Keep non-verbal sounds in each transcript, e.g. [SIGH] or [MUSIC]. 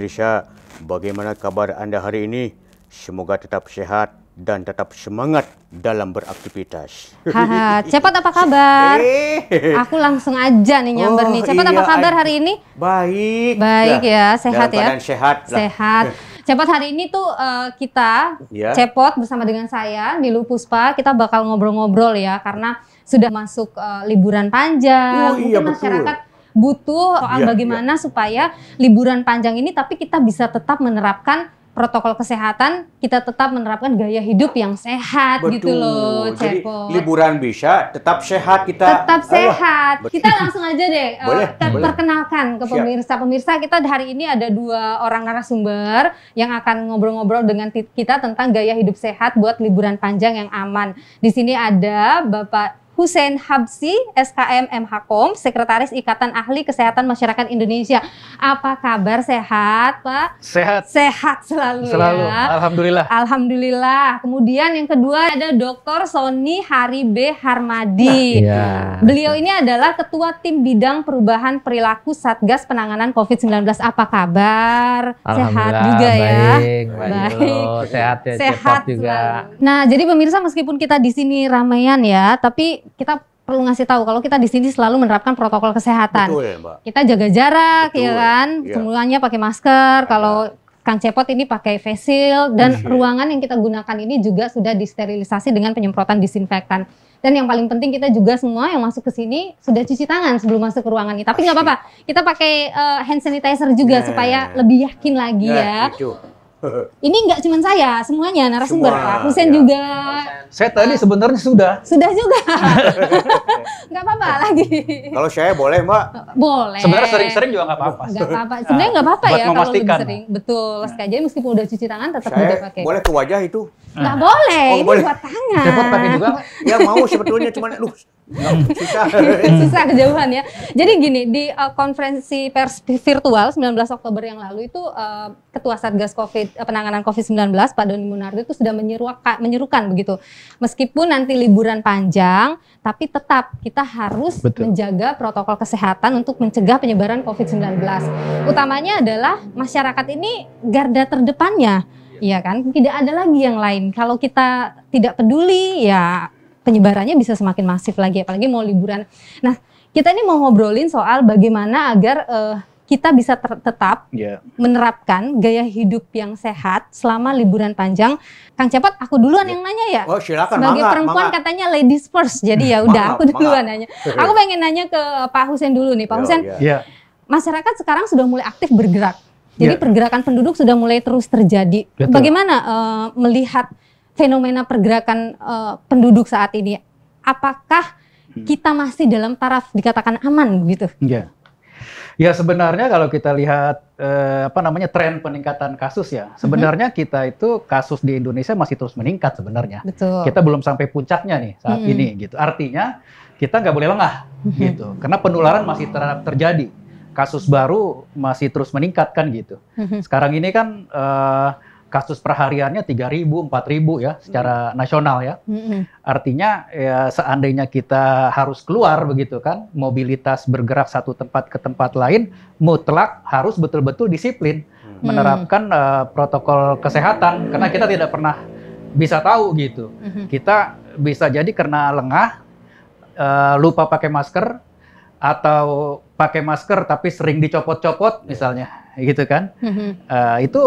Risha, Bagaimana kabar Anda hari ini? Semoga tetap sehat dan tetap semangat dalam beraktivitas. Haha, cepat apa kabar? Eh. Aku langsung aja nih nyamber oh, nih. Cepat iya, apa kabar hari ini? Baik. Baik ya, ya, sehat dalam ya. sehat. Lah. Sehat. Cepat hari ini tuh uh, kita ya. Cepot bersama dengan saya di Puspa kita bakal ngobrol-ngobrol ya karena sudah masuk uh, liburan panjang. Oh, iya, mungkin masyarakat betul butuh soal yeah, bagaimana yeah. supaya liburan panjang ini tapi kita bisa tetap menerapkan protokol kesehatan, kita tetap menerapkan gaya hidup yang sehat gitu Betul. gitu loh, Cepo. Jadi liburan bisa, tetap sehat kita. Tetap sehat. Allah. Kita langsung aja deh [LAUGHS] eh, boleh, boleh. perkenalkan ke pemirsa. Pemirsa kita hari ini ada dua orang narasumber yang akan ngobrol-ngobrol dengan kita tentang gaya hidup sehat buat liburan panjang yang aman. Di sini ada Bapak Hussein Habsi, SKM MHKOM, Sekretaris Ikatan Ahli Kesehatan Masyarakat Indonesia. Apa kabar? Sehat, Pak? Sehat. Sehat selalu, selalu. ya. Alhamdulillah. Alhamdulillah. Kemudian yang kedua ada Dr. Sony Hari B. Harmadi. Nah, iya. Beliau ini adalah Ketua Tim Bidang Perubahan Perilaku Satgas Penanganan COVID-19. Apa kabar? Sehat juga ya? baik, ya. Baik, baik. Sehat ya, sehat juga. Nah, jadi pemirsa meskipun kita di sini ramaian ya, tapi kita perlu ngasih tahu kalau kita di sini selalu menerapkan protokol kesehatan. Betul ya, Mbak. Kita jaga jarak, Betul. ya, ya. kan? Ya. Semuanya pakai masker. Ya. Kalau Kang Cepot ini pakai face shield dan iya. ruangan yang kita gunakan ini juga sudah disterilisasi dengan penyemprotan disinfektan. Dan yang paling penting kita juga semua yang masuk ke sini sudah cuci tangan sebelum masuk ke ruangan ini. Tapi nggak apa-apa, kita pakai uh, hand sanitizer juga nah, supaya lebih yakin lagi nah, ya. Itu. [LAUGHS] Ini nggak cuma saya, semuanya narasumber Semua, Pak Husen ya. juga. Saya tadi sebenarnya sudah. Sudah juga. [LAUGHS] nggak apa-apa lagi. Kalau saya boleh Mbak. Boleh. Sebenarnya sering-sering juga nggak apa-apa. Nggak apa-apa. Sebenarnya nggak apa-apa ya kalau lebih sering. Betul. Nah. Sekali jadi meskipun udah cuci tangan tetap saya udah pakai. Boleh ke wajah itu? Nggak boleh. Oh, ini buat tangan. Repot pakai juga? ya mau sebetulnya cuma, lu [LAUGHS] [LAUGHS] susah. kejauhan ya. Jadi gini, di uh, konferensi pers virtual 19 Oktober yang lalu itu uh, Ketua Satgas Covid uh, penanganan Covid-19 Pak Doni Munardo itu sudah menyerukan menyerukan begitu. Meskipun nanti liburan panjang, tapi tetap kita harus Betul. menjaga protokol kesehatan untuk mencegah penyebaran Covid-19. Utamanya adalah masyarakat ini garda terdepannya. Iya kan? Tidak ada lagi yang lain. Kalau kita tidak peduli ya penyebarannya bisa semakin masif lagi apalagi mau liburan. Nah, kita ini mau ngobrolin soal bagaimana agar uh, kita bisa tetap yeah. menerapkan gaya hidup yang sehat selama liburan panjang. Kang Cepat, aku duluan iya. yang nanya ya. Oh, silakan. Sebagai manga, perempuan manga. katanya ladies first. Jadi ya [LAUGHS] udah aku duluan nanya. Aku pengen nanya ke Pak Husen dulu nih, Pak Yo, Husen. Yeah. Iya. Masyarakat sekarang sudah mulai aktif bergerak. Jadi yeah. pergerakan penduduk sudah mulai terus terjadi. Betul. Bagaimana uh, melihat fenomena pergerakan uh, penduduk saat ini. Apakah hmm. kita masih dalam taraf dikatakan aman gitu? Iya. Yeah. Ya sebenarnya kalau kita lihat eh, apa namanya tren peningkatan kasus ya, hmm. sebenarnya mm -hmm. kita itu kasus di Indonesia masih terus meningkat sebenarnya. Betul. Kita belum sampai puncaknya nih saat mm -hmm. ini gitu. Artinya kita nggak boleh lengah mm -hmm. gitu, karena penularan masih ter terjadi, kasus baru masih terus meningkat kan gitu. Hmm. Sekarang ini kan eh, kasus perhariannya 3.000, 4.000 ya secara mm. nasional ya. Mm-hmm. Artinya ya seandainya kita harus keluar begitu kan, mobilitas bergerak satu tempat ke tempat lain mutlak harus betul-betul disiplin mm. menerapkan uh, protokol kesehatan karena kita tidak pernah bisa tahu gitu. Mm-hmm. Kita bisa jadi karena lengah, uh, lupa pakai masker atau pakai masker tapi sering dicopot-copot iya. misalnya gitu kan uh, itu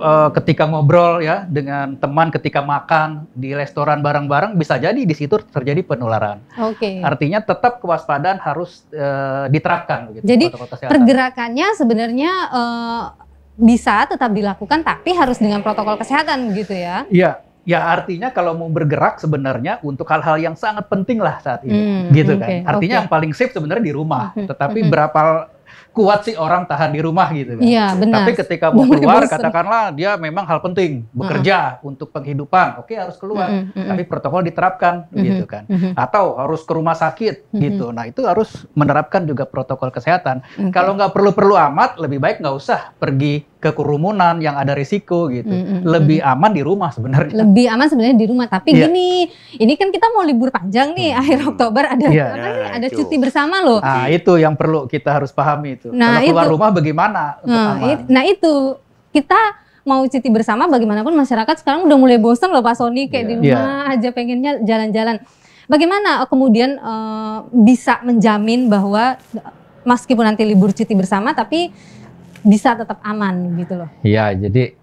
uh, ketika ngobrol ya dengan teman ketika makan di restoran bareng-bareng bisa jadi di situ terjadi penularan okay. artinya tetap kewaspadaan harus uh, diterapkan gitu, jadi pergerakannya sebenarnya uh, bisa tetap dilakukan tapi harus dengan protokol kesehatan gitu ya iya Ya artinya kalau mau bergerak sebenarnya untuk hal-hal yang sangat penting lah saat ini, hmm, gitu kan. artinya okay. yang paling safe sebenarnya di rumah. Hmm, -hmm, Tetapi -hmm. berapa kuat sih orang tahan di rumah gitu kan. Iya benar. Tapi ketika mau keluar katakanlah dia memang hal penting hmm. bekerja mm -hmm. untuk penghidupan, oke okay, harus keluar. Mm -hmm. Tapi protokol diterapkan -hmm. gitu kan. -hmm. Atau harus ke rumah sakit -hmm. gitu. Nah itu harus menerapkan juga protokol kesehatan. Okay. Kalau nggak perlu-perlu amat, lebih baik nggak usah pergi ke kerumunan yang ada risiko gitu. Mm -hmm. Lebih aman di rumah sebenarnya. Lebih aman sebenarnya di rumah. Tapi yeah. gini, ini kan kita mau libur panjang nih mm -hmm. akhir Oktober ada yeah. apa nih? Nah, ada itu. cuti bersama loh. Nah itu yang perlu kita harus pahami itu. Nah, Kalau itu. rumah bagaimana? nah, It, nah itu kita mau cuti bersama bagaimanapun masyarakat sekarang udah mulai bosan loh Pak Sony kayak yeah. di iya. rumah yeah. aja pengennya jalan-jalan. Bagaimana eh, kemudian uh, bisa menjamin bahwa meskipun nanti libur cuti bersama tapi bisa tetap aman gitu loh. Iya, jadi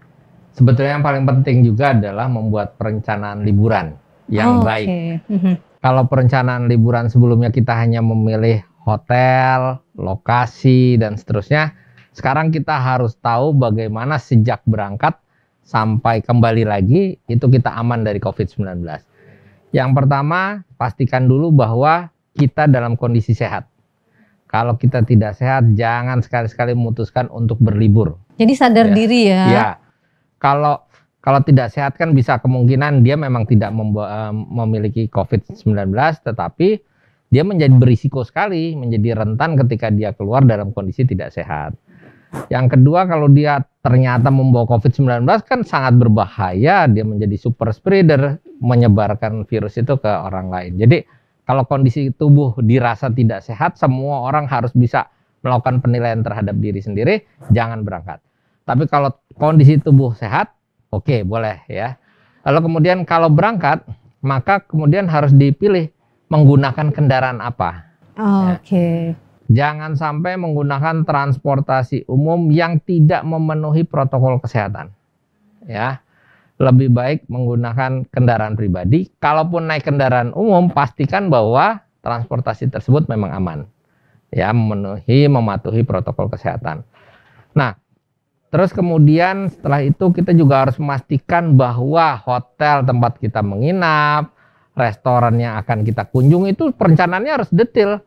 sebetulnya yang paling penting juga adalah membuat perencanaan liburan yang oh, baik. Okay. Mhm. Kalau perencanaan liburan sebelumnya kita hanya memilih hotel, lokasi dan seterusnya, sekarang kita harus tahu bagaimana sejak berangkat sampai kembali lagi itu kita aman dari COVID-19. Yang pertama, pastikan dulu bahwa kita dalam kondisi sehat kalau kita tidak sehat jangan sekali-sekali memutuskan untuk berlibur. Jadi sadar ya. diri ya. Ya. Kalau kalau tidak sehat kan bisa kemungkinan dia memang tidak memiliki COVID-19 tetapi dia menjadi berisiko sekali, menjadi rentan ketika dia keluar dalam kondisi tidak sehat. Yang kedua kalau dia ternyata membawa COVID-19 kan sangat berbahaya, dia menjadi super spreader, menyebarkan virus itu ke orang lain. Jadi kalau kondisi tubuh dirasa tidak sehat, semua orang harus bisa melakukan penilaian terhadap diri sendiri, jangan berangkat. Tapi kalau kondisi tubuh sehat, oke, okay, boleh ya. Lalu kemudian kalau berangkat, maka kemudian harus dipilih menggunakan kendaraan apa. Oh, ya. Oke. Okay. Jangan sampai menggunakan transportasi umum yang tidak memenuhi protokol kesehatan. Ya lebih baik menggunakan kendaraan pribadi. Kalaupun naik kendaraan umum, pastikan bahwa transportasi tersebut memang aman. Ya, memenuhi, mematuhi protokol kesehatan. Nah, terus kemudian setelah itu kita juga harus memastikan bahwa hotel tempat kita menginap, restoran yang akan kita kunjungi itu perencanaannya harus detail.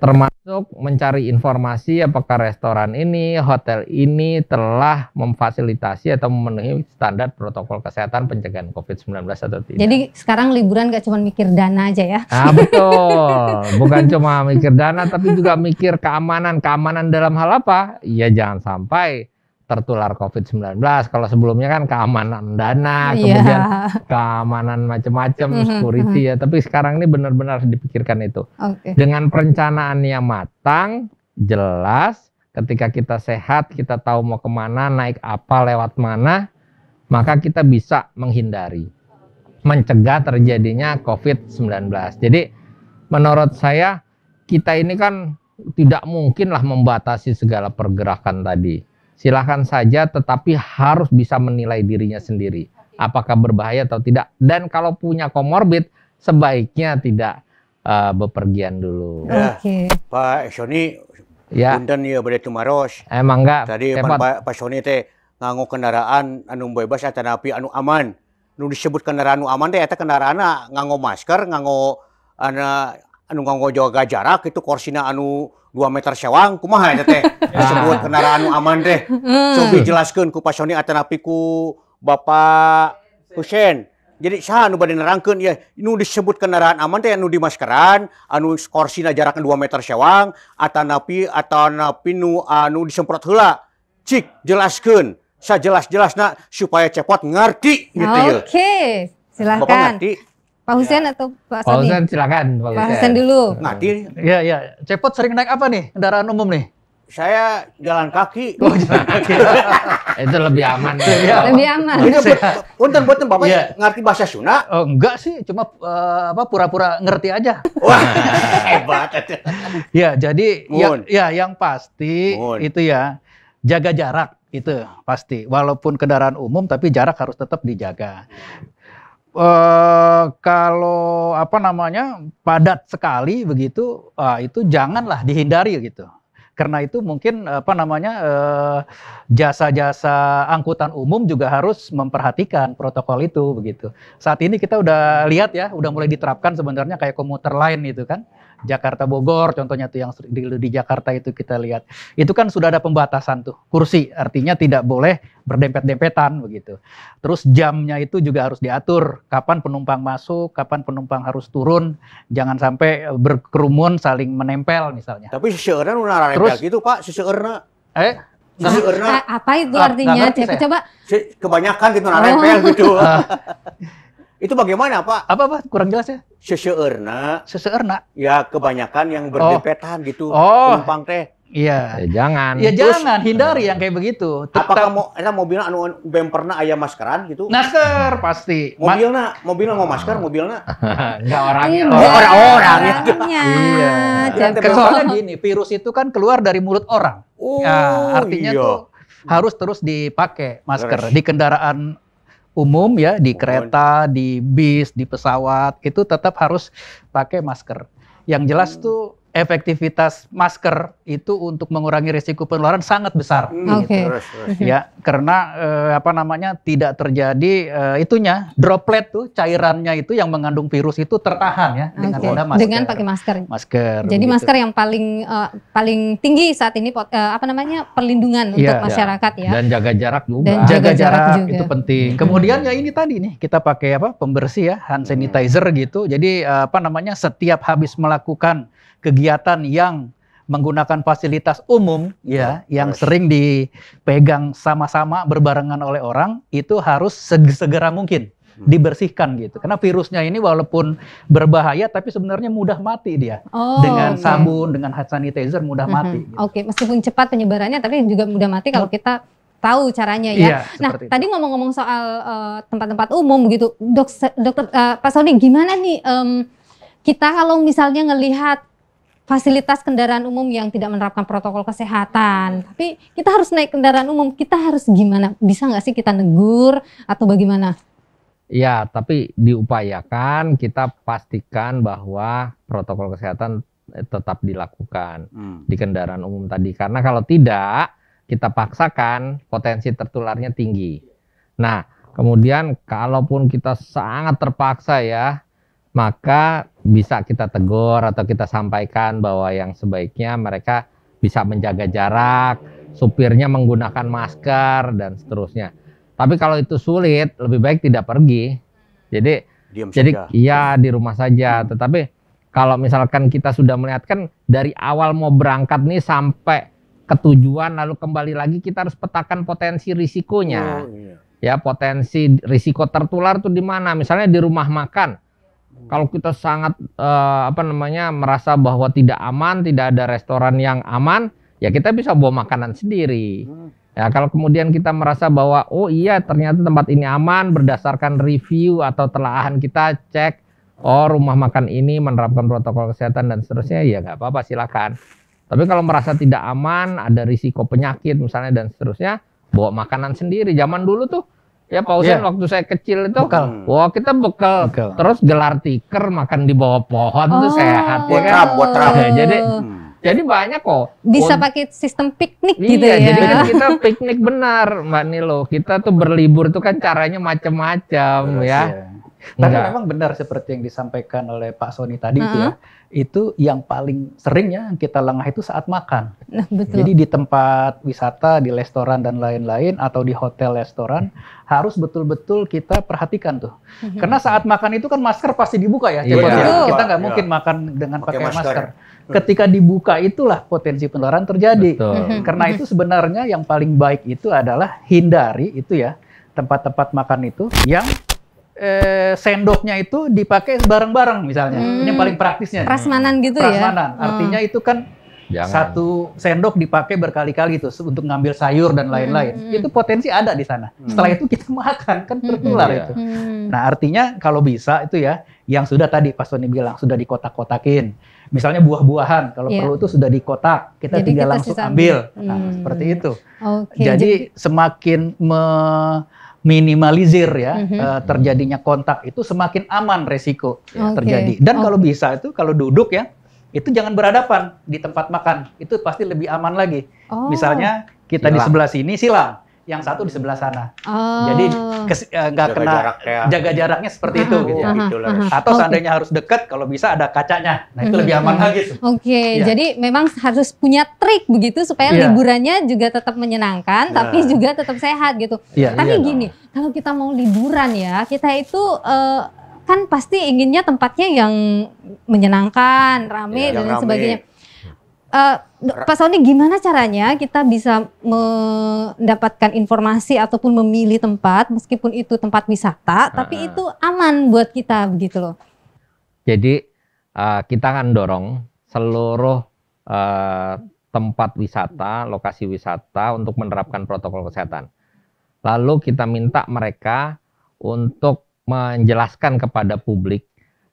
Termasuk untuk mencari informasi apakah restoran ini, hotel ini telah memfasilitasi atau memenuhi standar protokol kesehatan pencegahan COVID-19 atau tidak. Jadi sekarang liburan gak cuma mikir dana aja ya? Ah betul, [LAUGHS] bukan cuma mikir dana tapi juga mikir keamanan. Keamanan dalam hal apa? Ya jangan sampai tertular COVID-19. Kalau sebelumnya kan keamanan dana, iya. kemudian keamanan macam-macam, mm -hmm. ya. Tapi sekarang ini benar-benar dipikirkan itu. Okay. Dengan perencanaan yang matang, jelas, ketika kita sehat, kita tahu mau kemana, naik apa, lewat mana, maka kita bisa menghindari, mencegah terjadinya COVID-19. Jadi menurut saya kita ini kan tidak mungkinlah membatasi segala pergerakan tadi silahkan saja tetapi harus bisa menilai dirinya sendiri apakah berbahaya atau tidak dan kalau punya komorbid sebaiknya tidak uh, bepergian dulu. Ya. Pak Sony ya. punten ya berarti tumaros. Emang enggak. Tadi Pak, Pak Sony teh nganggo kendaraan anu bebas atau ya, napi anu aman. Nu disebut kendaraan anu aman teh eta kendaraan ah, nganggo masker, nganggo anu anu jaga jarak itu korsina anu 2 meter sewang kumaha ya teh [LAUGHS] ah. disebut kendaraan anu aman deh hmm. coba jelaskan ku pasoni atau Bapak Hushen. jadi saya anu badan nerangkan ya anu disebut kendaraan aman teh anu di maskeran anu korsina jarak 2 meter sewang napi atanapi nu anu disemprot hela cik jelaskan saya jelas-jelas nak supaya cepat ngerti gitu ya oke silahkan Bapak ngerti Pak iya. Husen ya. atau Pak Pak Husen silakan. Pak, Pak Husen dulu. Nah, Mati. ya ya. Cepot sering naik apa nih kendaraan umum nih? Saya jalan kaki. [LAUGHS] Oh, jalan kaki. [LAUGHS] itu lebih aman. Ya. Lebih aman. Iya, iya. Untung buat Bapak yeah. ngerti bahasa Sunda? Oh, enggak sih, cuma uh, apa pura-pura ngerti aja. Wah, [LAUGHS] hebat. ya, jadi ya, ya yang pasti Moon. itu ya jaga jarak itu pasti. Walaupun kendaraan umum tapi jarak harus tetap dijaga. Uh, kalau apa namanya padat sekali begitu uh, itu janganlah dihindari gitu karena itu mungkin apa namanya eh, jasa-jasa angkutan umum juga harus memperhatikan protokol itu begitu. Saat ini kita udah lihat ya, udah mulai diterapkan sebenarnya kayak komuter lain itu kan. Jakarta Bogor contohnya tuh yang di, di Jakarta itu kita lihat itu kan sudah ada pembatasan tuh kursi artinya tidak boleh berdempet-dempetan begitu terus jamnya itu juga harus diatur kapan penumpang masuk kapan penumpang harus turun jangan sampai berkerumun saling menempel misalnya tapi seseorang nara terus gitu pak seseorang eh Nah, apa itu ah, artinya? Coba, coba. Kebanyakan oh. gitu nara nempel gitu. Itu bagaimana, Pak? Apa, Pak? Kurang jelas ya? Seseerna. Seseerna? Ya, kebanyakan yang berdepetan oh. gitu. Oh. Penumpang teh. Iya. Ya, jangan. Iya, jangan, hindari yang kayak begitu. Tetap. Apakah mau enak mobilnya anu bumpernya ayam maskeran gitu? Masker pasti. Mobilnya, mobilnya mau masker, mobilnya. Enggak [LAUGHS] orangnya. Orang orang itu. Iya. Soalnya gini, virus itu kan keluar dari mulut orang. Ya, oh, ya, artinya iya. tuh harus terus dipakai masker di kendaraan umum ya di kereta, di bis, di pesawat itu tetap harus pakai masker. Yang jelas hmm. tuh efektivitas masker itu untuk mengurangi risiko penularan sangat besar. Hmm. Gitu. Okay. Mm-hmm. Ya, karena eh, apa namanya tidak terjadi eh, itunya droplet tuh cairannya itu yang mengandung virus itu tertahan ya okay. dengan okay. masker. Dengan pakai masker. Masker. Jadi gitu. masker yang paling uh, paling tinggi saat ini pot, uh, apa namanya perlindungan iya. ya, untuk masyarakat ya. Dan jaga jarak juga. Dan jaga, jaga jarak, jarak juga. itu penting. Hmm. Kemudian ya ini tadi nih kita pakai apa pembersih ya hand sanitizer gitu. Jadi uh, apa namanya setiap habis melakukan kegiatan yang menggunakan fasilitas umum ya oh, yang harus. sering dipegang sama-sama berbarengan oleh orang itu harus segera mungkin hmm. dibersihkan gitu. Karena virusnya ini walaupun berbahaya tapi sebenarnya mudah mati dia. Oh, dengan okay. Iya. sabun, dengan hand sanitizer mudah mm-hmm. mati. Gitu. Oke, okay. meskipun cepat penyebarannya tapi juga mudah mati kalau kita tahu caranya ya. Iya, nah, tadi ngomong-ngomong soal eh, tempat-tempat uh, umum gitu dok, dokter uh, Pak Sony gimana nih um, kita kalau misalnya ngelihat fasilitas kendaraan umum yang tidak menerapkan protokol kesehatan. Tapi kita harus naik kendaraan umum, kita harus gimana? Bisa nggak sih kita negur atau bagaimana? Ya, tapi diupayakan kita pastikan bahwa protokol kesehatan eh, tetap dilakukan hmm. di kendaraan umum tadi. Karena kalau tidak, kita paksakan potensi tertularnya tinggi. Nah, kemudian kalaupun kita sangat terpaksa ya, maka bisa kita tegur atau kita sampaikan bahwa yang sebaiknya mereka bisa menjaga jarak, supirnya menggunakan masker dan seterusnya. Tapi kalau itu sulit, lebih baik tidak pergi. Jadi Diam jadi saja. iya di rumah saja. Hmm. Tetapi kalau misalkan kita sudah melihat kan dari awal mau berangkat nih sampai ketujuan lalu kembali lagi kita harus petakan potensi risikonya. Oh, iya. Ya potensi risiko tertular tuh di mana? Misalnya di rumah makan kalau kita sangat eh, apa namanya merasa bahwa tidak aman, tidak ada restoran yang aman, ya kita bisa bawa makanan sendiri. Hmm. Ya, kalau kemudian kita merasa bahwa oh iya ternyata tempat ini aman berdasarkan review atau telahan kita cek oh rumah makan ini menerapkan protokol kesehatan dan seterusnya ya nggak apa-apa silakan. Tapi kalau merasa tidak aman, ada risiko penyakit misalnya dan seterusnya, bawa makanan sendiri. Zaman dulu tuh Ya Pak Usen yeah. waktu saya kecil itu bekal. wah kita bekal. bekal. Terus gelar tiker makan di bawah pohon oh. sehat ya buat ya kan. Buat ya, jadi hmm. Jadi banyak kok. Bisa pakai sistem piknik iya, gitu ya. jadi kan kita piknik benar, Mbak Nilo. Kita tuh berlibur tuh kan caranya macam-macam ya. ya. Tapi memang benar seperti yang disampaikan oleh Pak Sony tadi uh itu ya itu yang paling seringnya kita lengah itu saat makan. Nah, betul. Jadi di tempat wisata, di restoran dan lain-lain atau di hotel restoran harus betul-betul kita perhatikan tuh. Mhm. Karena saat makan itu kan masker pasti dibuka ya. Yeah. Iya, yeah. Kita nggak iya. mungkin yeah. makan dengan pakai, masker. masker. Ketika dibuka itulah potensi penularan terjadi. Betul. Mhm. Karena mhm. itu sebenarnya yang paling baik itu adalah hindari itu ya tempat-tempat makan itu yang eh, sendoknya itu dipakai bareng-bareng misalnya. Hmm. Ini yang hmm. paling praktisnya. Prasmanan gitu Prasmanan. ya. Prasmanan. Hmm. Artinya itu kan Jangan. satu sendok dipakai berkali-kali itu untuk ngambil sayur dan lain-lain. Hmm. Itu potensi ada di sana. Hmm. Setelah itu kita [LAUGHS] makan kan hmm. tertular hmm. itu. Hmm. Nah, artinya kalau bisa itu ya yang sudah tadi Pak Soni bilang sudah dikotak-kotakin. Misalnya buah-buahan kalau yeah. perlu itu sudah dikotak, kita Jadi tinggal kita langsung ambil. ambil. Nah, seperti itu. Okay. Jadi, Jadi semakin me minimalisir ya mm-hmm. uh, terjadinya kontak itu semakin aman resiko ya, terjadi. Dan okay. kalau bisa itu kalau duduk ya itu jangan berhadapan di tempat makan itu pasti lebih aman lagi. Oh. Misalnya kita silang. di sebelah sini silang yang satu di sebelah sana. Oh. Jadi eh, gak jaga kena jarak ya. jaga jaraknya seperti -huh. itu uh-huh. gitu ya. uh -huh. Uh-huh. Atau okay. seandainya harus dekat kalau bisa ada kacanya. Nah, itu lebih aman uh-huh. lagi. Oke, okay. ya. jadi memang harus punya trik begitu supaya yeah. liburannya juga tetap menyenangkan yeah. tapi juga tetap sehat gitu. Yeah, tapi iya, gini, kalau kita mau liburan ya, kita itu uh, kan pasti inginnya tempatnya yang menyenangkan, rame ya, dan rame. sebagainya. Uh, Pak Sony, gimana caranya kita bisa mendapatkan informasi ataupun memilih tempat, meskipun itu tempat wisata, uh, tapi ah. itu aman buat kita begitu loh? Jadi uh, kita akan dorong seluruh uh, tempat wisata, lokasi wisata untuk menerapkan protokol kesehatan. Lalu kita minta mereka untuk menjelaskan kepada publik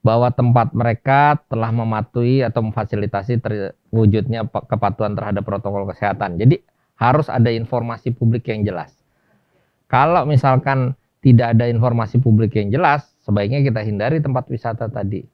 bahwa tempat mereka telah mematuhi atau memfasilitasi terwujudnya kepatuhan terhadap protokol kesehatan. Jadi harus ada informasi publik yang jelas. Kalau misalkan tidak ada informasi publik yang jelas, sebaiknya kita hindari tempat wisata tadi.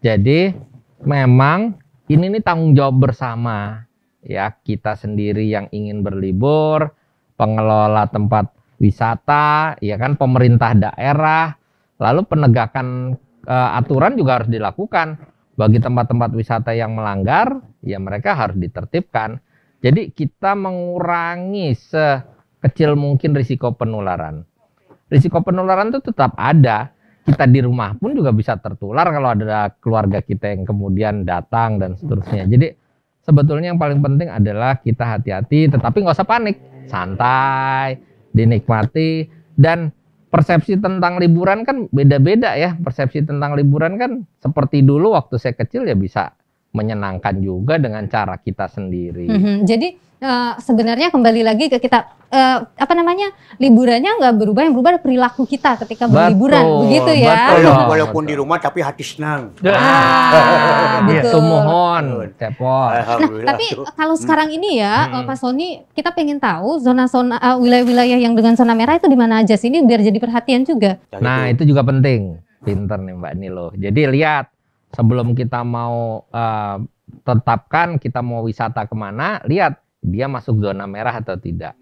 Jadi memang ini nih tanggung jawab bersama ya kita sendiri yang ingin berlibur, pengelola tempat wisata, ya kan pemerintah daerah, lalu penegakan uh, aturan juga harus dilakukan. Bagi tempat-tempat wisata yang melanggar, ya mereka harus ditertibkan. Jadi kita mengurangi sekecil mungkin risiko penularan. Risiko penularan itu tetap ada. Kita di rumah pun juga bisa tertular kalau ada keluarga kita yang kemudian datang dan seterusnya. Jadi sebetulnya yang paling penting adalah kita hati-hati, tetapi nggak usah panik, santai, dinikmati dan persepsi tentang liburan kan beda-beda ya. Persepsi tentang liburan kan seperti dulu waktu saya kecil ya bisa menyenangkan juga dengan cara kita sendiri. Mm -hmm. Jadi uh, sebenarnya kembali lagi ke kita uh, apa namanya liburannya nggak berubah yang berubah perilaku kita ketika betul, berliburan begitu ya. Betul, walaupun, walaupun di rumah tapi hati senang. Ah, ah, betul. Mohon, Nah, nah tapi kalau sekarang ini ya hmm. Pak Sony kita pengen tahu zona-zona wilayah wilayah-wilayah yang dengan zona merah itu di mana aja sih ini biar jadi perhatian juga. Nah, nah itu juga penting. Pinter nih Mbak Nilo. Jadi lihat sebelum kita mau uh, tetapkan kita mau wisata kemana, lihat dia masuk zona merah atau tidak.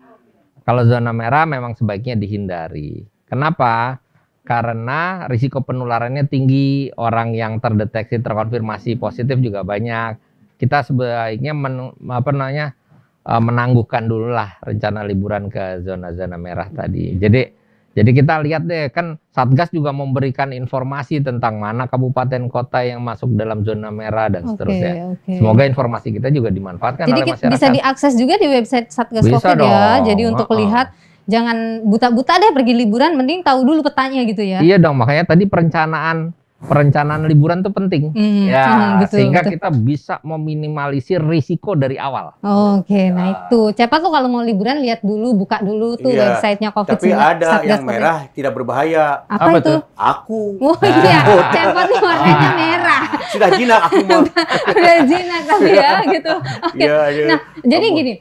Kalau zona merah memang sebaiknya dihindari. Kenapa? Karena risiko penularannya tinggi, orang yang terdeteksi terkonfirmasi positif juga banyak. Kita sebaiknya men, apa namanya eh, menangguhkan dulu lah rencana liburan ke zona-zona merah tadi. Jadi jadi kita lihat deh kan Satgas juga memberikan informasi tentang mana kabupaten kota yang masuk dalam zona merah dan seterusnya. Okay. Semoga informasi kita juga dimanfaatkan Jadi oleh masyarakat. bisa diakses juga di website Satgas bisa Covid ya. dong. ya. Jadi untuk uh -uh. lihat jangan buta-buta deh pergi liburan mending tahu dulu petanya gitu ya. Iya dong makanya tadi perencanaan perencanaan liburan tuh penting. Mm, ya, mm, betul, gitu, sehingga betul. kita bisa meminimalisir risiko dari awal. Oh, Oke, okay, ya. nah itu. Cepat tuh kalau mau liburan lihat dulu, buka dulu tuh iya, websitenya COVID. Tapi ada Satgas yang merah COVID. tidak berbahaya. Apa, Apa itu? Aku. Oh iya, nah. [LAUGHS] cepat nih warnanya ah. merah. Sudah jinak aku mau. [LAUGHS] Sudah jinak tapi ya [LAUGHS] gitu. Iya, Oke. Okay. Yeah, yeah. Nah, jadi gini,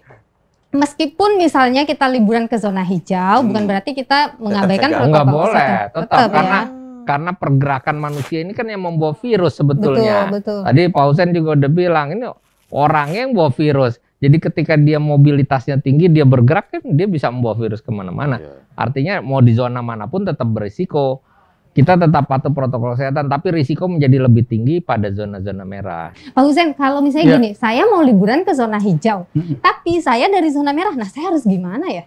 meskipun misalnya kita liburan ke zona hijau, hmm. bukan berarti kita mengabaikan protokol kesehatan. Enggak boleh, tetap, tetap ya karena pergerakan manusia ini kan yang membawa virus sebetulnya. Betul, betul. Tadi Pausen juga udah bilang ini orang yang bawa virus. Jadi ketika dia mobilitasnya tinggi, dia bergerak kan dia bisa membawa virus kemana-mana. Yeah. Artinya mau di zona manapun tetap berisiko. Kita tetap patuh protokol kesehatan, tapi risiko menjadi lebih tinggi pada zona-zona merah. Pak Hussein, kalau misalnya yeah. gini, saya mau liburan ke zona hijau, -hmm. tapi saya dari zona merah, nah saya harus gimana ya?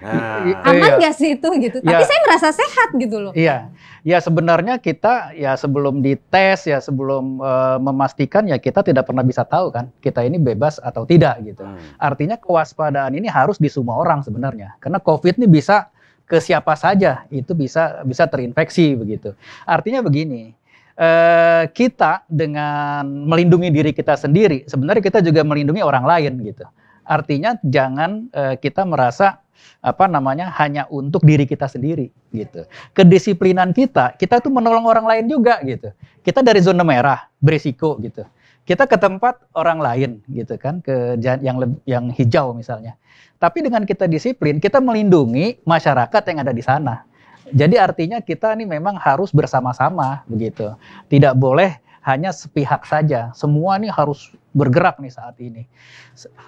Nah. Aman iya. gak sih itu gitu? Iya. Tapi ya. saya merasa sehat gitu loh. Iya, ya sebenarnya kita ya sebelum dites ya sebelum uh, memastikan ya kita tidak pernah bisa tahu kan kita ini bebas atau tidak gitu. Hmm. Artinya kewaspadaan ini harus di semua orang sebenarnya karena COVID ini bisa ke siapa saja itu bisa bisa terinfeksi begitu. Artinya begini. Eh, kita dengan melindungi diri kita sendiri, sebenarnya kita juga melindungi orang lain gitu. Artinya jangan uh, kita merasa apa namanya hanya untuk diri kita sendiri gitu. Kedisiplinan kita, kita tuh menolong orang lain juga gitu. Kita dari zona merah berisiko gitu. Kita ke tempat orang lain gitu kan ke yang yang hijau misalnya. Tapi dengan kita disiplin, kita melindungi masyarakat yang ada di sana. Jadi artinya kita ini memang harus bersama-sama begitu. Tidak boleh hanya sepihak saja. Semua nih harus bergerak nih saat ini.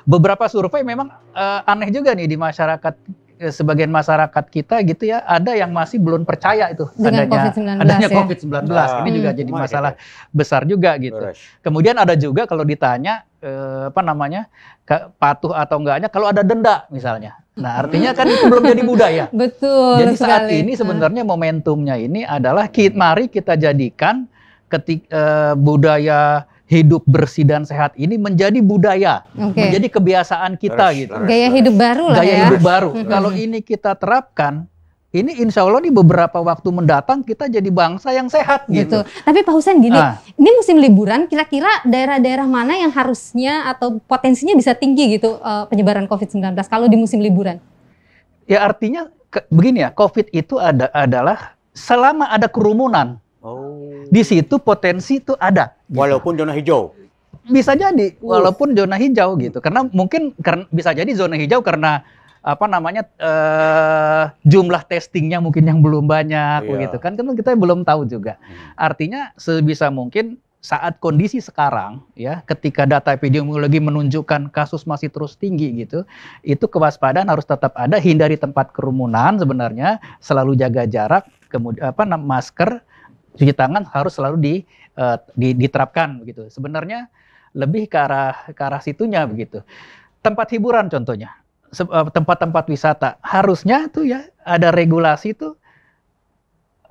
Beberapa survei memang uh, aneh juga nih di masyarakat eh, sebagian masyarakat kita gitu ya ada yang masih belum percaya itu Dengan adanya COVID-19 adanya ya. COVID-19 nah, ini hmm. juga jadi masalah gitu ya. besar juga gitu. Kemudian ada juga kalau ditanya eh, apa namanya ke, patuh atau enggaknya kalau ada denda misalnya. Nah, artinya kan itu belum jadi budaya. [LAUGHS] Betul. Jadi saat sekali. ini ah. sebenarnya momentumnya ini adalah kita, mari kita jadikan ketik, uh, budaya hidup bersih dan sehat ini menjadi budaya, okay. menjadi kebiasaan kita terus, gitu. Terus, Gaya hidup baru lah Gaya ya. hidup baru. Kalau ini kita terapkan, ini insya Allah di beberapa waktu mendatang kita jadi bangsa yang sehat gitu. gitu. Tapi Pak Husen gini, ah. ini musim liburan kira-kira daerah-daerah mana yang harusnya atau potensinya bisa tinggi gitu eh, penyebaran COVID-19 kalau di musim liburan? Ya artinya begini ya, COVID itu ada adalah selama ada kerumunan, Oh. Di situ potensi itu ada. Gitu. Walaupun zona hijau. Bisa jadi, walaupun zona hijau gitu. Karena mungkin karena bisa jadi zona hijau karena apa namanya uh, jumlah testingnya mungkin yang belum banyak iya. gitu kan karena kita belum tahu juga hmm. artinya sebisa mungkin saat kondisi sekarang ya ketika data epidemiologi menunjukkan kasus masih terus tinggi gitu itu kewaspadaan harus tetap ada hindari tempat kerumunan sebenarnya selalu jaga jarak kemudian apa masker cuci tangan harus selalu di, uh, di, diterapkan begitu. Sebenarnya lebih ke arah ke arah situnya begitu. Tempat hiburan contohnya, eh, tempat-tempat wisata harusnya tuh ya ada regulasi tuh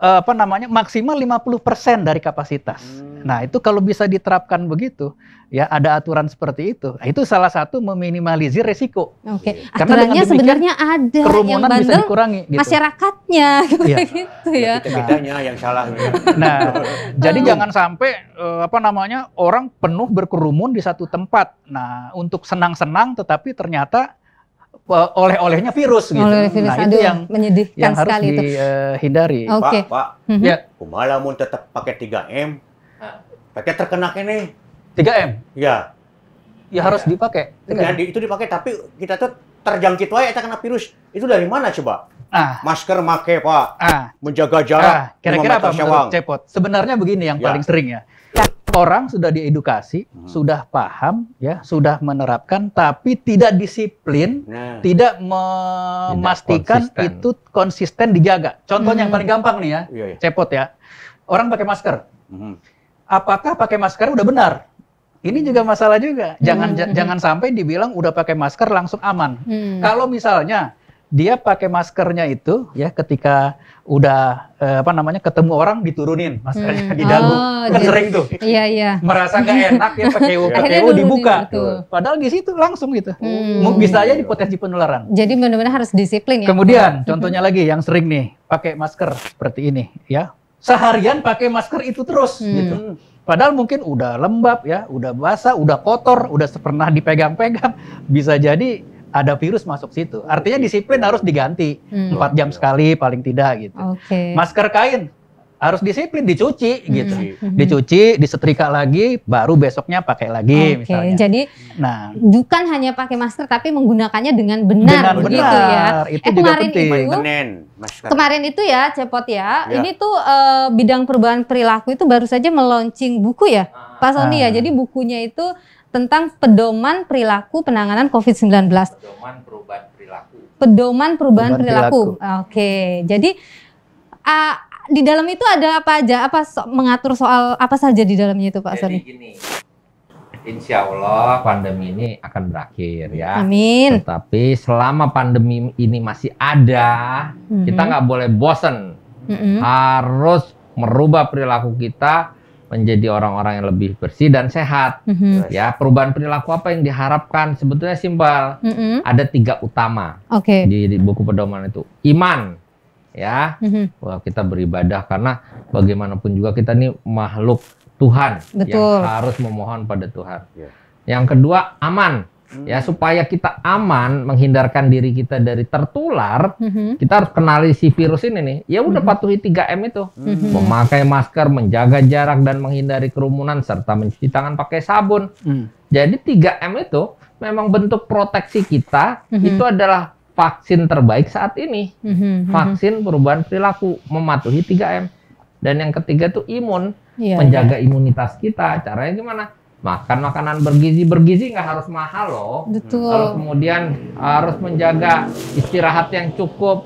Eh, apa namanya maksimal 50% dari kapasitas. Hmm. Nah, itu kalau bisa diterapkan begitu, ya ada aturan seperti itu. Nah, itu salah satu meminimalisir resiko. Oke. Okay. Iya. Karena sebenarnya ada kerumunan yang bisa dikurangi gitu. masyarakatnya [LAUGHS] iya. gitu ya. Gitu ya. yang salah. Nah, [LAUGHS] jadi hmm. jangan sampai uh, apa namanya orang penuh berkerumun di satu tempat. Nah, untuk senang-senang tetapi ternyata Eh, oleh-olehnya virus gitu. Oleh nah, virus, nah, itu yang menyedihkan yang harus sekali dihindari. Oke. Okay. Pak, Pak. Mm -hmm. Ya. Kumala tetap pakai 3M. Pakai terkena ini 3M. Ya. Ya harus ya. dipakai. Ya, itu dipakai tapi kita tuh terjangkit wae kena virus. Itu dari mana coba? Ah. Masker make, Pak. Ah. Menjaga jarak. Ah. Kira-kira apa cepot? Sebenarnya begini yang ya. paling sering ya orang sudah diedukasi, hmm. sudah paham, ya, sudah menerapkan, tapi tidak disiplin, nah. tidak memastikan tidak konsisten. itu konsisten dijaga. Contohnya hmm. yang paling gampang nih ya, iya, iya. cepot ya. Orang pakai masker. Hmm. Apakah pakai masker udah benar? Ini hmm. juga masalah juga. Jangan hmm. jangan sampai dibilang udah pakai masker langsung aman. Hmm. Kalau misalnya dia pakai maskernya itu ya ketika udah eh, apa namanya ketemu orang diturunin maskernya hmm. di dagu oh, kan sering tuh iya iya merasa gak enak ya pakai pakai [LAUGHS] dibuka tuh padahal di situ langsung gitu hmm. bisa aja di potensi penularan jadi benar-benar harus disiplin ya kemudian hmm. contohnya lagi yang sering nih pakai masker seperti ini ya seharian pakai masker itu terus hmm. gitu Padahal mungkin udah lembab ya, udah basah, udah kotor, udah pernah dipegang-pegang. Bisa jadi ada virus masuk situ. Artinya disiplin harus diganti hmm. empat hmm. jam sekali paling tidak gitu. Okay. Masker kain harus disiplin dicuci hmm. gitu. Hmm. Dicuci, disetrika lagi, baru besoknya pakai lagi okay. misalnya. Jadi nah, bukan hanya pakai masker tapi menggunakannya dengan benar, benar begitu benar. ya. Itu eh, juga penting. itu masker. Kemarin itu ya Cepot ya, ya. ini tuh uh, bidang perubahan perilaku itu baru saja meluncing buku ya, Pak Soni ya. ah. ya. Jadi bukunya itu tentang pedoman perilaku penanganan COVID-19. Pedoman perubahan perilaku. Pedoman perubahan, perilaku. perilaku. Ah, oke, jadi uh, di dalam itu ada apa aja? Apa so mengatur soal apa saja di dalamnya itu Pak Sony? Insya Allah pandemi ini akan berakhir ya. Amin. Tetapi selama pandemi ini masih ada, mm -hmm. kita mm-hmm. nggak boleh bosen. Mm -hmm. Harus merubah perilaku kita menjadi orang-orang yang lebih bersih dan sehat. Mm-hmm. Ya, perubahan perilaku apa yang diharapkan? Sebetulnya simpel. Mm-hmm. Ada tiga utama okay. di, di buku pedoman itu. Iman, ya, mm-hmm. kita beribadah karena bagaimanapun juga kita ini makhluk Tuhan Betul. yang harus memohon pada Tuhan. Yeah. Yang kedua, aman hmm. ya supaya kita aman menghindarkan diri kita dari tertular hmm. kita harus kenali si virus ini nih ya udah hmm. patuhi 3M itu hmm. memakai masker menjaga jarak dan menghindari kerumunan serta mencuci tangan pakai sabun hmm. jadi 3M itu memang bentuk proteksi kita hmm. itu adalah vaksin terbaik saat ini hmm. vaksin perubahan perilaku mematuhi 3M dan yang ketiga tuh imun yeah, menjaga yeah. imunitas kita caranya gimana makan makanan bergizi bergizi nggak harus mahal loh betul lalu kemudian harus menjaga istirahat yang cukup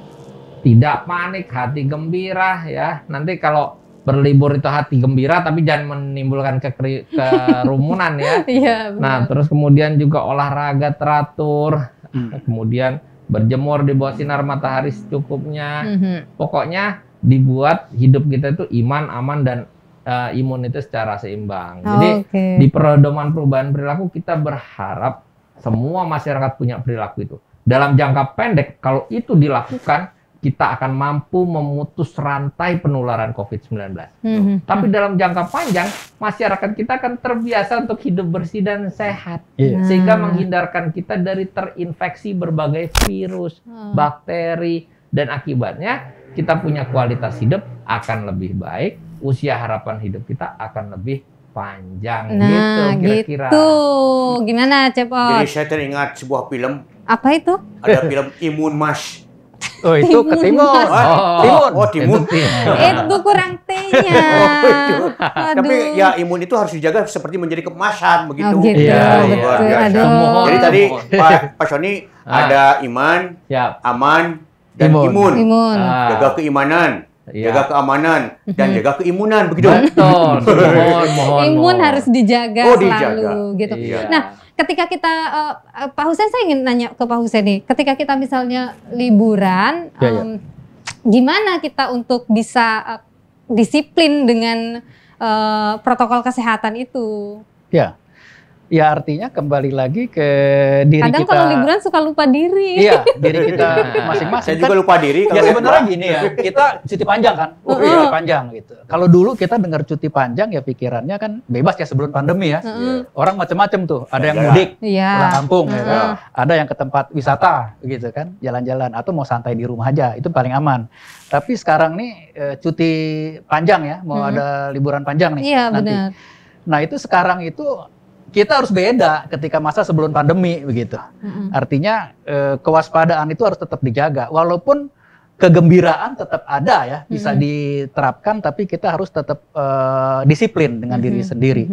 tidak panik hati gembira ya nanti kalau berlibur itu hati gembira tapi jangan menimbulkan [LAUGHS] kerumunan ya, Iya. nah terus kemudian juga olahraga teratur hmm. [LAUGHS] kemudian berjemur di bawah sinar matahari secukupnya hmm. pokoknya dibuat hidup kita itu iman aman dan uh, imun itu secara seimbang. Oh, Jadi okay. di perdoman perubahan perilaku kita berharap semua masyarakat punya perilaku itu. Dalam jangka pendek kalau itu dilakukan kita akan mampu memutus rantai penularan COVID-19. Mm-hmm. Hmm, Tapi hmm. dalam jangka panjang, masyarakat kita akan terbiasa untuk hidup bersih dan sehat, yeah. sehingga nah. menghindarkan kita dari terinfeksi berbagai virus, hmm. bakteri, dan akibatnya kita punya kualitas hidup akan lebih baik, usia harapan hidup kita akan lebih panjang nah, gitu kira-kira. Gitu. Gimana, Cepot? Jadi saya teringat sebuah film. Apa itu? Ada film Imun Mas. Oh itu timun. ke timun. Oh, oh timun. Oh, timun. Itu, [LAUGHS] itu kurang T-nya. [LAUGHS] Oh, Tapi ya imun itu harus dijaga seperti menjadi kemasan oh, begitu. Oh, gitu. Ya, Ya, ya. Jadi tadi Pak, Pak Sony ah. ada iman, ya. aman, dan imun. imun. imun. Ah. Jaga keimanan ya. jaga keamanan dan jaga keimunan begitu. Betul. [LAUGHS] mohon, mohon. Imun harus dijaga oh, selalu dijaga. gitu. Iya. Nah, ketika kita uh, Pak Husen saya ingin nanya ke Pak Husen nih, ketika kita misalnya liburan ya, um, gimana kita untuk bisa uh, disiplin dengan uh, protokol kesehatan itu? Ya. Ya artinya kembali lagi ke diri Kadang kita. Kadang kalau liburan suka lupa diri. Iya, [LAUGHS] diri kita nah, masing-masing. Saya juga kan lupa diri. Kalau ya sebenarnya lupa. gini ya, kita cuti panjang kan, uh, uh panjang gitu. Kalau dulu kita dengar cuti panjang ya pikirannya kan bebas ya sebelum pandemi ya. uh Orang macam-macam tuh, ada yang iya. mudik, yeah. pulang kampung, uh ya kan? ada yang ke tempat wisata gitu kan, jalan-jalan atau mau santai di rumah aja, itu paling aman. Tapi sekarang nih eh, cuti panjang ya, mau uh ada liburan panjang nih Iya nanti. Nah itu sekarang itu kita harus beda ketika masa sebelum pandemi begitu. Artinya eh, kewaspadaan itu harus tetap dijaga walaupun kegembiraan tetap ada ya, bisa diterapkan tapi kita harus tetap eh, disiplin dengan diri sendiri.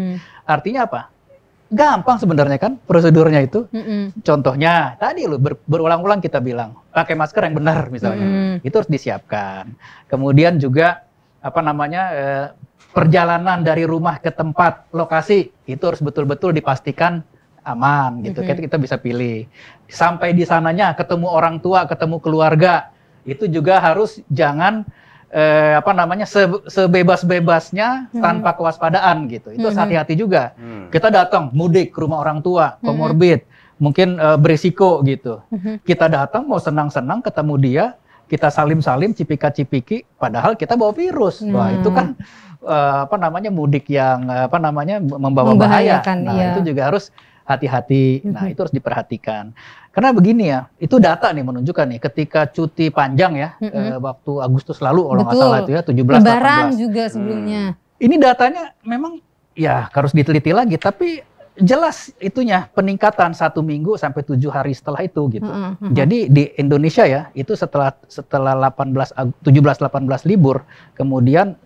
Artinya apa? Gampang sebenarnya kan prosedurnya itu. Mm-hmm. Contohnya tadi lo ber, berulang-ulang kita bilang pakai masker yang benar misalnya. Mm-hmm. Itu harus disiapkan. Kemudian juga apa namanya eh, perjalanan dari rumah ke tempat lokasi itu harus betul-betul dipastikan aman gitu. Mm-hmm. Kita bisa pilih. Sampai di sananya ketemu orang tua, ketemu keluarga, itu juga harus jangan eh, apa namanya se, sebebas-bebasnya mm-hmm. tanpa kewaspadaan gitu. Itu mm mm-hmm. hati hati-hati juga. mm Kita datang mudik ke rumah orang tua, mm-hmm. komorbid, mm-hmm. mungkin eh, berisiko gitu. Mm-hmm. Kita datang mau senang-senang ketemu dia kita salim-salim, cipika-cipiki, padahal kita bawa virus. Hmm. Wah, itu kan uh, apa namanya mudik yang apa namanya membawa bahaya. Nah, iya. itu juga harus hati-hati. Nah, hmm. itu harus diperhatikan. Karena begini ya, itu data nih menunjukkan nih ketika cuti panjang ya mm -hmm. Eh, waktu Agustus lalu kalau nggak salah itu ya 17 Lebaran 18. juga sebelumnya. Hmm. Ini datanya memang ya harus diteliti lagi tapi jelas itunya peningkatan satu minggu sampai tujuh hari setelah itu gitu. Mm -hmm. Jadi di Indonesia ya itu setelah setelah 18 delapan belas libur kemudian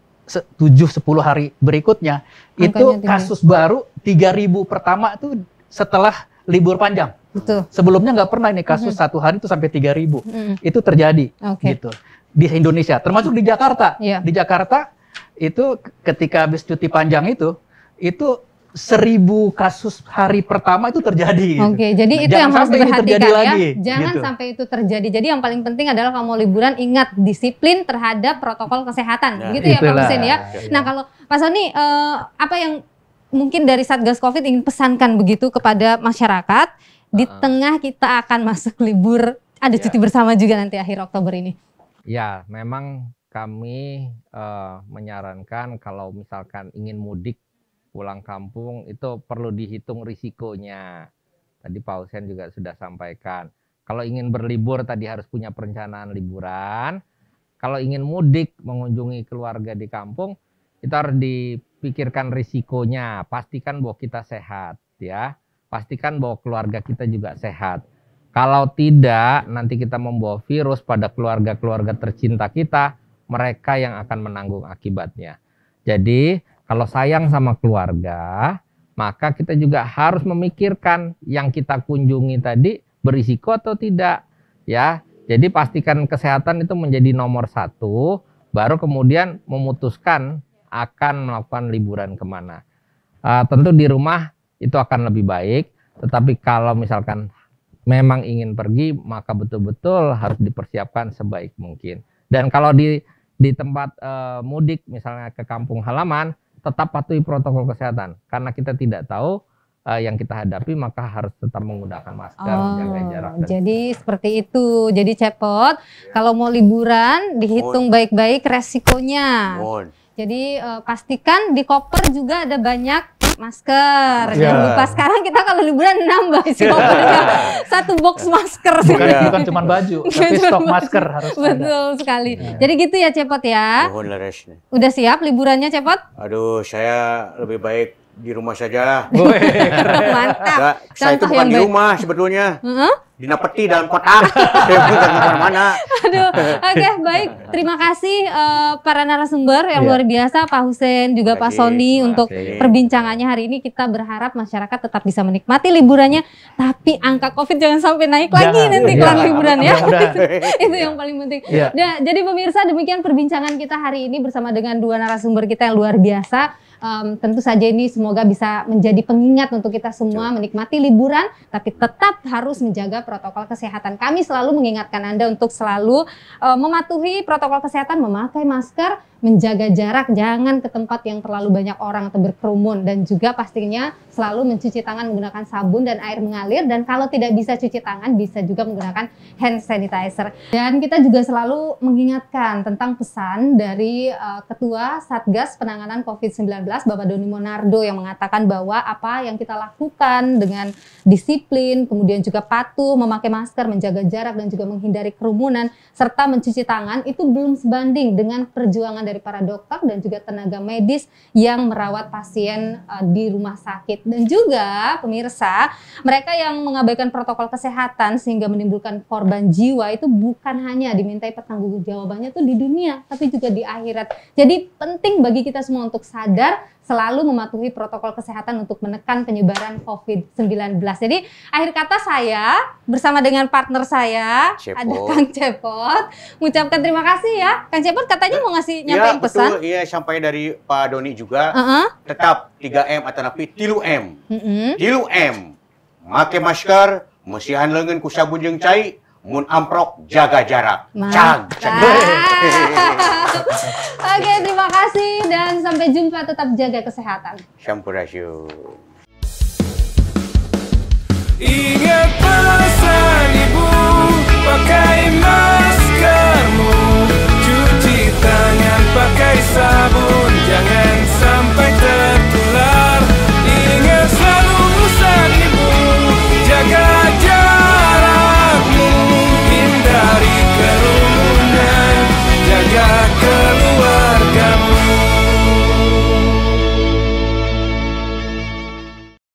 tujuh sepuluh hari berikutnya Angkanya itu tinggi. kasus baru tiga ribu pertama itu setelah libur panjang. Betul. Sebelumnya nggak pernah ini kasus mm -hmm. satu hari itu sampai 3000. Mm -hmm. Itu terjadi okay. gitu di Indonesia termasuk di Jakarta. Yeah. Di Jakarta itu ketika habis cuti panjang itu itu seribu kasus hari pertama itu terjadi. Gitu. Oke, okay, jadi nah, itu yang harus diperhatikan ya. Lagi, jangan gitu. sampai itu terjadi. Jadi yang paling penting adalah kalau mau liburan ingat disiplin terhadap protokol kesehatan, nah, gitu itulah. ya Pak Husin ya. Nah kalau Pak Soni, eh, apa yang mungkin dari Satgas COVID ingin pesankan begitu kepada masyarakat di uh tengah kita akan [LAUGHS] masuk libur, ada ya. cuti bersama juga nanti akhir Oktober ini. Ya, memang kami uh, menyarankan kalau misalkan ingin mudik pulang kampung itu perlu dihitung risikonya. Tadi Pak Hussein juga sudah sampaikan. Kalau ingin berlibur tadi harus punya perencanaan liburan. Kalau ingin mudik mengunjungi keluarga di kampung itu harus dipikirkan risikonya. Pastikan bahwa kita sehat ya. Pastikan bahwa keluarga kita juga sehat. Kalau tidak, nanti kita membawa virus pada keluarga-keluarga tercinta kita, mereka yang akan menanggung akibatnya. Jadi, kalau sayang sama keluarga, maka kita juga harus memikirkan yang kita kunjungi tadi berisiko atau tidak. Ya, jadi pastikan kesehatan itu menjadi nomor satu, baru kemudian memutuskan akan melakukan liburan kemana. Uh, tentu di rumah itu akan lebih baik, tetapi kalau misalkan memang ingin pergi, maka betul-betul harus dipersiapkan sebaik mungkin. Dan kalau di di tempat uh, mudik misalnya ke kampung halaman, tetap patuhi protokol kesehatan karena kita tidak tahu uh, yang kita hadapi maka harus tetap menggunakan masker, oh, jaga jarak. jadi sekitar. seperti itu. Jadi cepot yeah. kalau mau liburan dihitung baik-baik resikonya. Jadi uh, pastikan di koper juga ada banyak masker. Yeah. Jangan lupa sekarang kita kalau liburan nambah isi yeah. Iya. satu box masker. Bukan, yeah. bukan cuma baju, tapi stok masker harus Betul ada. sekali. Yeah. Jadi gitu ya Cepot ya. Udah siap liburannya Cepot? Aduh, saya lebih baik di rumah saja. [LAUGHS] Mantap. Nah, saya itu [LAUGHS] bukan di rumah sebetulnya. Uh-huh. Dinapeti dalam kotak. saya bukan kemana-mana. Aduh, oke okay, baik. Terima kasih uh, para narasumber yang yeah. luar biasa Pak Hussein juga Pak Sony untuk perbincangannya hari ini. Kita berharap masyarakat tetap bisa menikmati liburannya, tapi angka COVID jangan sampai naik jangan, lagi nanti ya, kelar liburan ya. [LAUGHS] itu yang paling penting. Yeah. Nah, jadi pemirsa demikian perbincangan kita hari ini bersama dengan dua narasumber kita yang luar biasa. Um, tentu saja ini semua Semoga bisa menjadi pengingat untuk kita semua menikmati liburan, tapi tetap harus menjaga protokol kesehatan. Kami selalu mengingatkan Anda untuk selalu uh, mematuhi protokol kesehatan, memakai masker, menjaga jarak, jangan ke tempat yang terlalu banyak orang atau berkerumun dan juga pastinya selalu mencuci tangan menggunakan sabun dan air mengalir dan kalau tidak bisa cuci tangan bisa juga menggunakan hand sanitizer. Dan kita juga selalu mengingatkan tentang pesan dari uh, Ketua Satgas Penanganan COVID-19 Bapak Doni Monardo yang mengatakan bahwa apa yang kita lakukan dengan disiplin, kemudian juga patuh memakai masker, menjaga jarak dan juga menghindari kerumunan serta mencuci tangan itu belum sebanding dengan perjuangan dari para dokter dan juga tenaga medis yang merawat pasien uh, di rumah sakit dan juga pemirsa mereka yang mengabaikan protokol kesehatan sehingga menimbulkan korban jiwa itu bukan hanya dimintai pertanggungjawabannya tuh di dunia tapi juga di akhirat. Jadi penting bagi kita semua untuk sadar selalu mematuhi protokol kesehatan untuk menekan penyebaran COVID-19. Jadi akhir kata saya bersama dengan partner saya Cepot. ada Kang Cepot mengucapkan terima kasih ya. Kang Cepot katanya mau ngasih iya, nyampein ya, pesan. Betul, iya sampai dari Pak Doni juga. Uh -huh. Tetap 3M atau napi tilu M. Uh -huh. Tilu M. Make masker, mesihan lengan ku sabun jeung cai, mun amprok jaga jarak. Cag. [LAUGHS] Oke, terima kasih dan sampai jumpa tetap jaga kesehatan. Sampurasyun. Ingat pesan ibu, pakai maskermu, cuci tangan pakai sabun.